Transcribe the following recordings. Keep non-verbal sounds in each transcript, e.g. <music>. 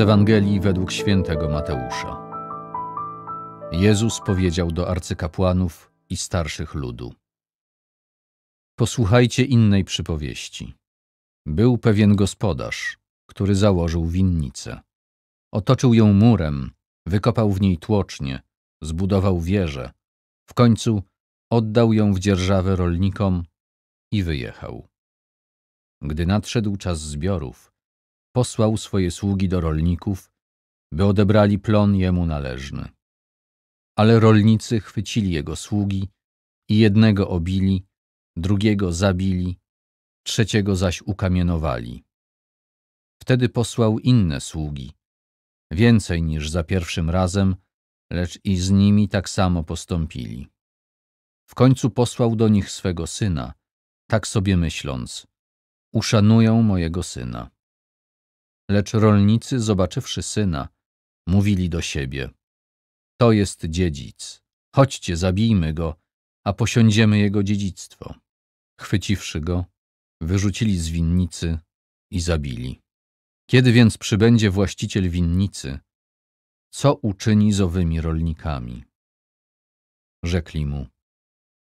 Z Ewangelii według świętego Mateusza. Jezus powiedział do arcykapłanów i starszych ludu: Posłuchajcie innej przypowieści. Był pewien gospodarz, który założył winnicę. Otoczył ją murem, wykopał w niej tłocznie, zbudował wieżę. W końcu oddał ją w dzierżawę rolnikom i wyjechał. Gdy nadszedł czas zbiorów, posłał swoje sługi do rolników, by odebrali plon jemu należny. Ale rolnicy chwycili jego sługi i jednego obili, drugiego zabili, trzeciego zaś ukamienowali. Wtedy posłał inne sługi, więcej niż za pierwszym razem, lecz i z nimi tak samo postąpili. W końcu posłał do nich swego syna, tak sobie myśląc, uszanują mojego syna. Lecz rolnicy, zobaczywszy syna, mówili do siebie: To jest dziedzic. Chodźcie, zabijmy go, a posiądziemy jego dziedzictwo. Chwyciwszy go, wyrzucili z winnicy i zabili. Kiedy więc przybędzie właściciel winnicy, co uczyni z owymi rolnikami? Rzekli mu: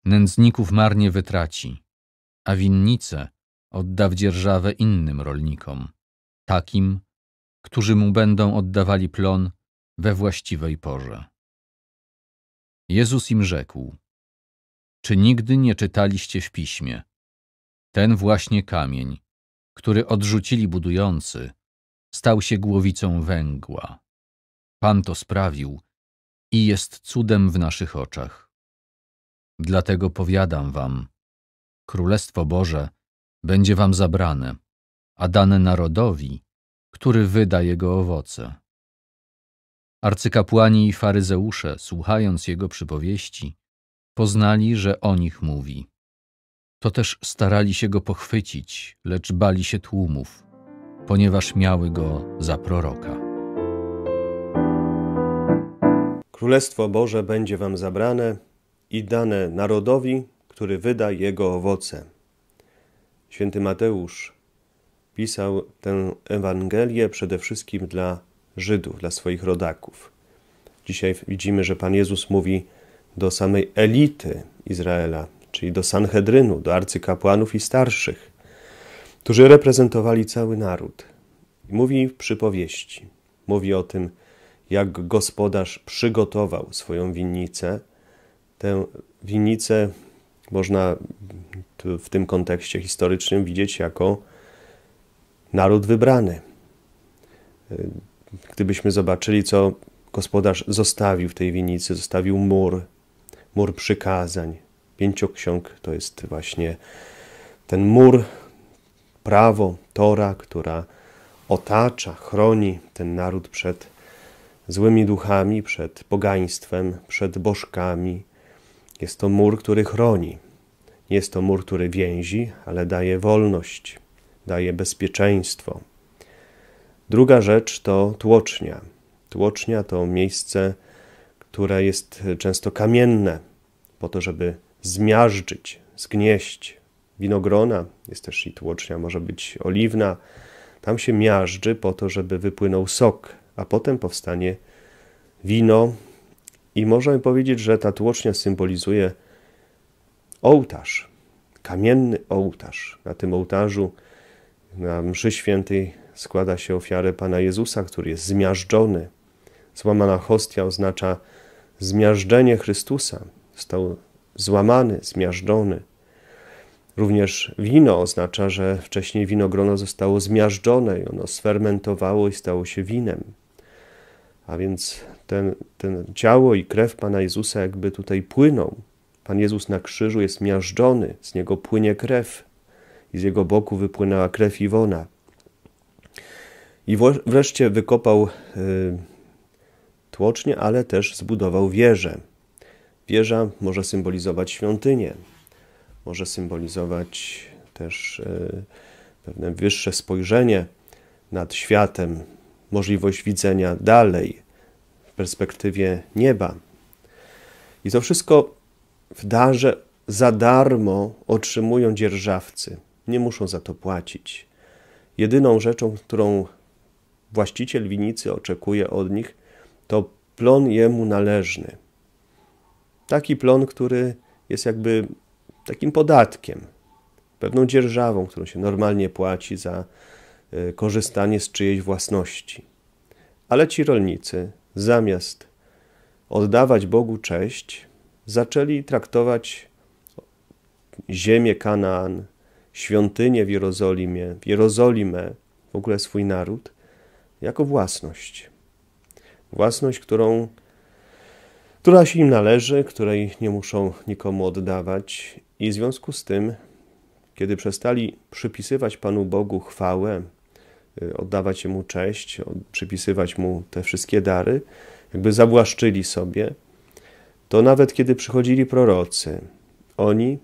Nędzników marnie wytraci, a winnice odda w dzierżawę innym rolnikom takim, którzy mu będą oddawali plon we właściwej porze. Jezus im rzekł: Czy nigdy nie czytaliście w piśmie? Ten właśnie kamień, który odrzucili budujący, stał się głowicą węgła. Pan to sprawił i jest cudem w naszych oczach. Dlatego powiadam wam: Królestwo Boże będzie wam zabrane a dane narodowi, który wyda jego owoce. Arcykapłani i faryzeusze, słuchając jego przypowieści, poznali, że o nich mówi. To też starali się go pochwycić, lecz bali się tłumów, ponieważ miały go za proroka. Królestwo Boże będzie wam zabrane i dane narodowi, który wyda jego owoce. Święty Mateusz pisał tę Ewangelię przede wszystkim dla Żydów, dla swoich rodaków. Dzisiaj widzimy, że Pan Jezus mówi do samej elity Izraela, czyli do Sanhedrynu, do arcykapłanów i starszych, którzy reprezentowali cały naród. Mówi w przypowieści, mówi o tym, jak gospodarz przygotował swoją winnicę. Tę winnicę można w tym kontekście historycznym widzieć jako naród wybrany. Y, gdybyśmy zobaczyli, co gospodarz zostawił w tej winnicy, zostawił mur, mur przykazań. Pięcioksiąg to jest właśnie ten mur, prawo, Tora, która otacza, chroni ten naród przed złymi duchami, przed pogaństwem, przed bożkami. Jest to mur, który chroni. Nie jest to mur, który więzi, ale daje wolność daje bezpieczeństwo. Druga rzecz to tłocznia. Tłocznia to miejsce, które jest często kamienne, po to, żeby zmiażdżyć, zgnieść winogrona. Jest też i tłocznia, może być oliwna. Tam się miażdży po to, żeby wypłynął sok, a potem powstanie wino. I możemy powiedzieć, że ta tłocznia symbolizuje ołtarz, kamienny ołtarz. Na tym ołtarzu na mszy świętej składa się ofiarę Pana Jezusa, który jest zmiażdżony. Złamana hostia oznacza zmiażdżenie Chrystusa. Został złamany, zmiażdżony. Również wino oznacza, że wcześniej winogrono zostało zmiażdżone i ono sfermentowało i stało się winem. A więc ten, ten ciało i krew Pana Jezusa jakby tutaj płyną. Pan Jezus na krzyżu jest miażdżony, z niego płynie krew, i z jego boku wypłynęła krew wona I wreszcie wykopał y, tłocznie, ale też zbudował wieżę. Wieża może symbolizować świątynię, może symbolizować też y, pewne wyższe spojrzenie nad światem, możliwość widzenia dalej w perspektywie nieba. I to wszystko w darze za darmo otrzymują dzierżawcy nie muszą za to płacić. Jedyną rzeczą, którą właściciel winicy oczekuje od nich, to plon jemu należny. Taki plon, który jest jakby takim podatkiem, pewną dzierżawą, którą się normalnie płaci za e, korzystanie z czyjejś własności. Ale ci rolnicy, zamiast oddawać Bogu cześć, zaczęli traktować ziemię Kanaan, świątynię w Jerozolimie, w Jerozolimę, w ogóle swój naród, jako własność. Własność, którą, która się im należy, której nie muszą nikomu oddawać. I w związku z tym, kiedy przestali przypisywać Panu Bogu chwałę, y, oddawać Mu cześć, przypisywać Mu te wszystkie dary, jakby zawłaszczyli sobie, to nawet kiedy przychodzili prorocy, oni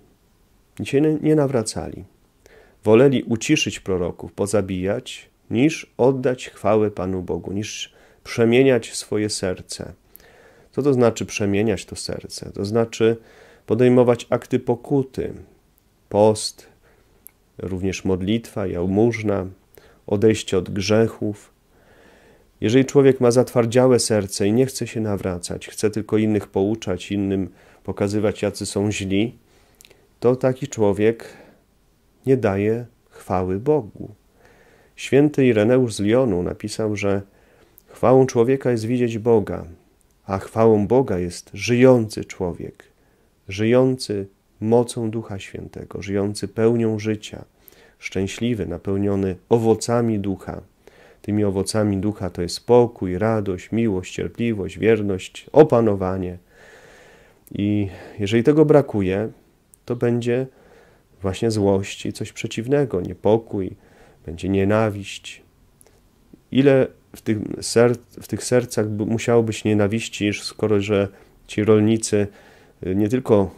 się nie nawracali. Woleli uciszyć proroków, pozabijać, niż oddać chwałę Panu Bogu, niż przemieniać swoje serce. Co to znaczy przemieniać to serce? To znaczy podejmować akty pokuty, post, również modlitwa, jałmużna, odejście od grzechów. Jeżeli człowiek ma zatwardziałe serce i nie chce się nawracać, chce tylko innych pouczać, innym pokazywać, jacy są źli, to taki człowiek nie daje chwały Bogu. Święty Ireneusz z Lyonu napisał, że chwałą człowieka jest widzieć Boga, a chwałą Boga jest żyjący człowiek, żyjący mocą Ducha Świętego, żyjący pełnią życia, szczęśliwy, napełniony owocami Ducha. Tymi owocami Ducha to jest pokój, radość, miłość, cierpliwość, wierność, opanowanie. I jeżeli tego brakuje, to będzie właśnie złość i coś przeciwnego, niepokój, będzie nienawiść. Ile w tych, w tych sercach musiało być nienawiści, skoro że ci rolnicy y, nie tylko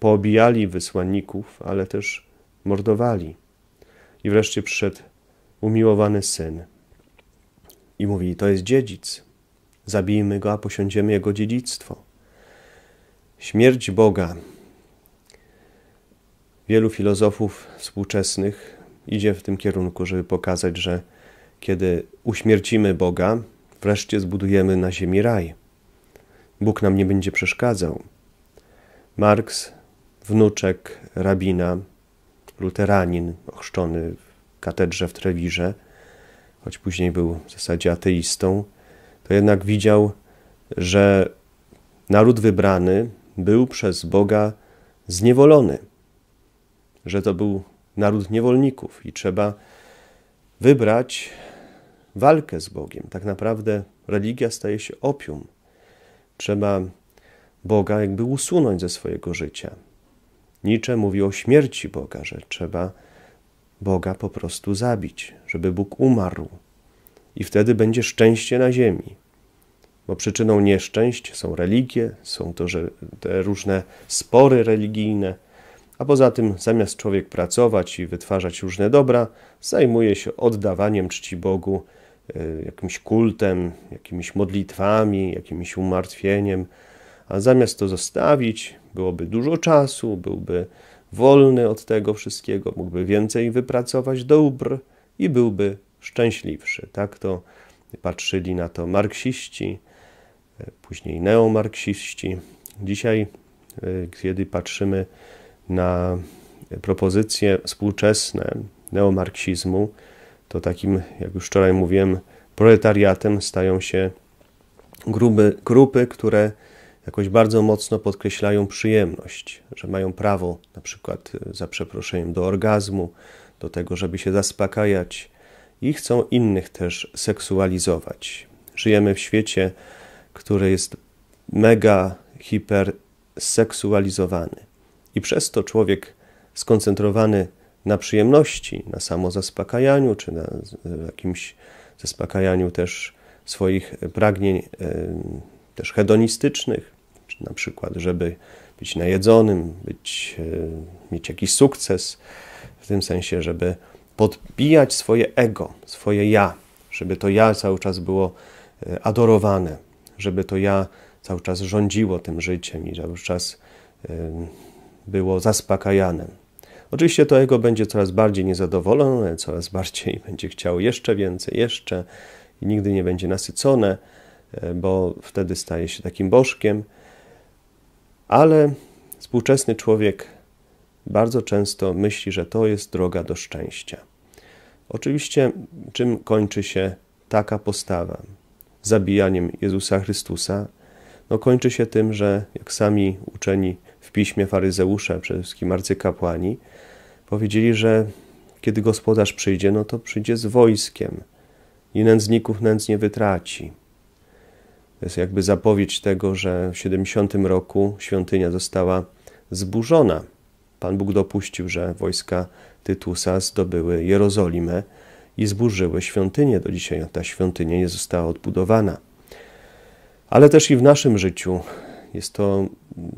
poobijali wysłanników, ale też mordowali. I wreszcie przyszedł umiłowany syn i mówi: To jest dziedzic. Zabijmy go, a posiądziemy jego dziedzictwo. Śmierć Boga Wielu filozofów współczesnych idzie w tym kierunku, żeby pokazać, że kiedy uśmiercimy Boga, wreszcie zbudujemy na ziemi raj. Bóg nam nie będzie przeszkadzał. Marx, wnuczek rabina, luteranin ochrzczony w katedrze w Trewirze, choć później był w zasadzie ateistą, to jednak widział, że naród wybrany był przez Boga zniewolony że to był naród niewolników i trzeba wybrać walkę z Bogiem. Tak naprawdę religia staje się opium. Trzeba Boga jakby usunąć ze swojego życia. Nietzsche mówi o śmierci Boga, że trzeba Boga po prostu zabić, żeby Bóg umarł. I wtedy będzie szczęście na ziemi. Bo przyczyną nieszczęść są religie, są to że te różne spory religijne, a poza tym, zamiast człowiek pracować i wytwarzać różne dobra, zajmuje się oddawaniem czci Bogu, e, jakimś kultem, jakimiś modlitwami, jakimś umartwieniem. A zamiast to zostawić, byłoby dużo czasu, byłby wolny od tego wszystkiego, mógłby więcej wypracować dóbr i byłby szczęśliwszy. Tak to patrzyli na to marksiści, e, później neomarksiści. Dzisiaj, e, kiedy patrzymy na propozycje współczesne neomarksizmu, to takim, jak już wczoraj mówiłem, proletariatem stają się gruby, grupy, które jakoś bardzo mocno podkreślają przyjemność, że mają prawo na przykład e, za przeproszeniem do orgazmu, do tego, żeby się zaspokajać i chcą innych też seksualizować. Żyjemy w świecie, który jest mega hiperseksualizowany. I przez to człowiek skoncentrowany na przyjemności, na samozaspokajaniu, czy na jakimś zaspokajaniu też swoich e, pragnień e, też hedonistycznych, czy na przykład, żeby być najedzonym, być, e, mieć jakiś sukces, w tym sensie, żeby podbijać swoje ego, swoje ja, żeby to ja cały czas było adorowane, żeby to ja cały czas rządziło tym życiem i cały czas było zaspokajane. Oczywiście to ego będzie coraz bardziej niezadowolone, coraz bardziej <laughs> będzie chciał jeszcze więcej, jeszcze i nigdy nie będzie nasycone, e, bo wtedy staje się takim bożkiem. Ale współczesny człowiek bardzo często myśli, że to jest droga do szczęścia. Oczywiście, czym kończy się taka postawa? Zabijaniem Jezusa Chrystusa? No, kończy się tym, że jak sami uczeni w piśmie faryzeusze, przede wszystkim arcykapłani, powiedzieli, że kiedy gospodarz przyjdzie, no to przyjdzie z wojskiem i nędzników nędznie nie wytraci. To jest jakby zapowiedź tego, że w 70 roku świątynia została zburzona. Pan Bóg dopuścił, że wojska Tytusa zdobyły Jerozolimę i zburzyły świątynię. Do dzisiaj ta świątynia nie została odbudowana. Ale też i w naszym życiu jest to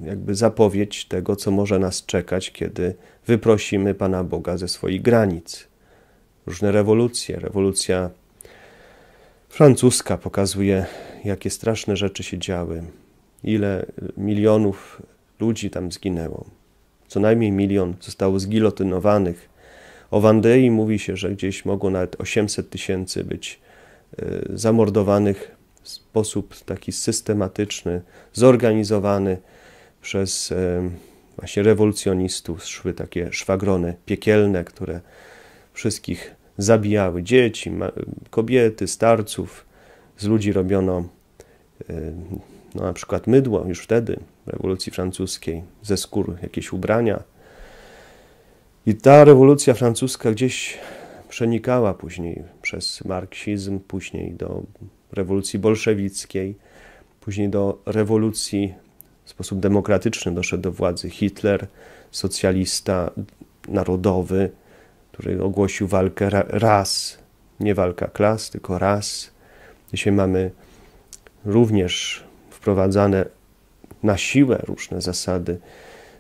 jakby zapowiedź tego, co może nas czekać, kiedy wyprosimy Pana Boga ze swoich granic. Różne rewolucje, rewolucja francuska pokazuje, jakie straszne rzeczy się działy, ile milionów ludzi tam zginęło. Co najmniej milion zostało zgilotynowanych. O Wandei mówi się, że gdzieś mogło nawet 800 tysięcy być y, zamordowanych w sposób taki systematyczny, zorganizowany przez e, właśnie rewolucjonistów szły takie szwagrony piekielne, które wszystkich zabijały dzieci, kobiety, starców. Z ludzi robiono e, no, na przykład mydło już wtedy, w rewolucji francuskiej, ze skór jakieś ubrania. I ta rewolucja francuska gdzieś przenikała później przez marksizm, później do rewolucji bolszewickiej, później do rewolucji w sposób demokratyczny doszedł do władzy Hitler, socjalista narodowy, który ogłosił walkę ras, nie walka klas, tylko ras. Dzisiaj mamy również wprowadzane na siłę różne zasady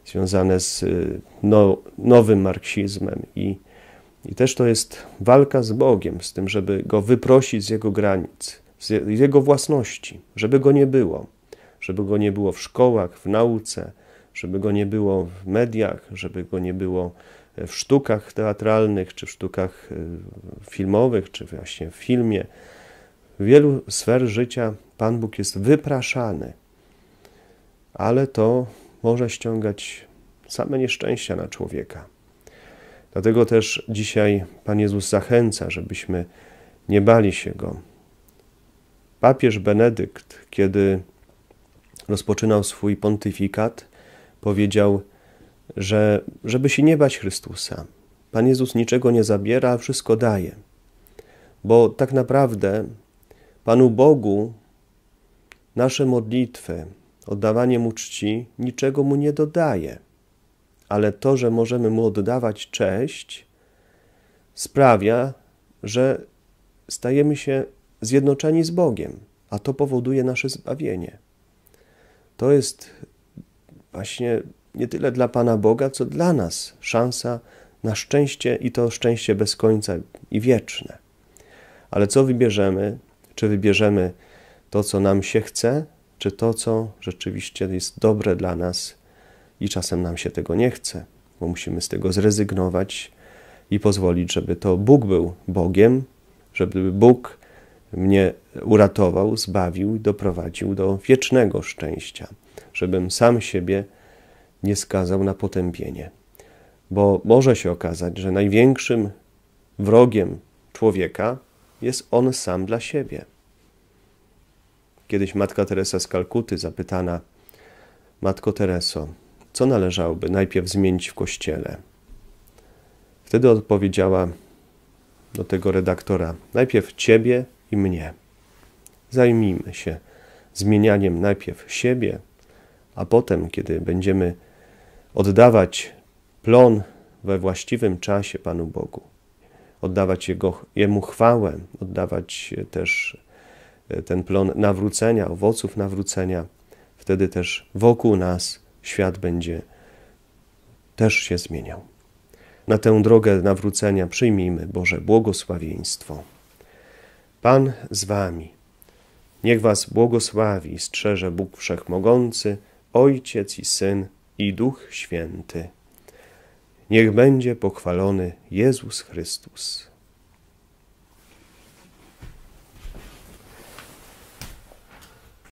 związane z y, no, nowym marksizmem i, i też to jest walka z Bogiem, z tym, żeby go wyprosić z jego granic z jego własności, żeby go nie było. Żeby go nie było w szkołach, w nauce, żeby go nie było w mediach, żeby go nie było e, w sztukach teatralnych, czy w sztukach e, filmowych, czy właśnie w filmie. W wielu sfer życia Pan Bóg jest wypraszany, ale to może ściągać same nieszczęścia na człowieka. Dlatego też dzisiaj Pan Jezus zachęca, żebyśmy nie bali się Go, Papież Benedykt, kiedy rozpoczynał swój pontyfikat, powiedział, że żeby się nie bać Chrystusa, Pan Jezus niczego nie zabiera, wszystko daje. Bo tak naprawdę Panu Bogu nasze modlitwy, oddawanie Mu czci, niczego Mu nie dodaje. Ale to, że możemy Mu oddawać cześć, sprawia, że stajemy się zjednoczeni z Bogiem, a to powoduje nasze zbawienie. To jest właśnie nie tyle dla Pana Boga, co dla nas szansa na szczęście i to szczęście bez końca i wieczne. Ale co wybierzemy? Czy wybierzemy to, co nam się chce, czy to, co rzeczywiście jest dobre dla nas i czasem nam się tego nie chce, bo musimy z tego zrezygnować i pozwolić, żeby to Bóg był Bogiem, żeby Bóg mnie uratował, zbawił i doprowadził do wiecznego szczęścia, żebym sam siebie nie skazał na potępienie. Bo może się okazać, że największym wrogiem człowieka jest on sam dla siebie. Kiedyś matka Teresa z Kalkuty zapytana: Matko Tereso, co należałoby najpierw zmienić w kościele? Wtedy odpowiedziała do tego redaktora: Najpierw ciebie i mnie. Zajmijmy się zmienianiem najpierw siebie, a potem, kiedy będziemy oddawać plon we właściwym czasie Panu Bogu, oddawać jego, Jemu chwałę, oddawać też e, ten plon nawrócenia, owoców nawrócenia, wtedy też wokół nas świat będzie też się zmieniał. Na tę drogę nawrócenia przyjmijmy Boże błogosławieństwo. Pan z wami. Niech was błogosławi i strzeże Bóg Wszechmogący, Ojciec i Syn i Duch Święty. Niech będzie pochwalony Jezus Chrystus.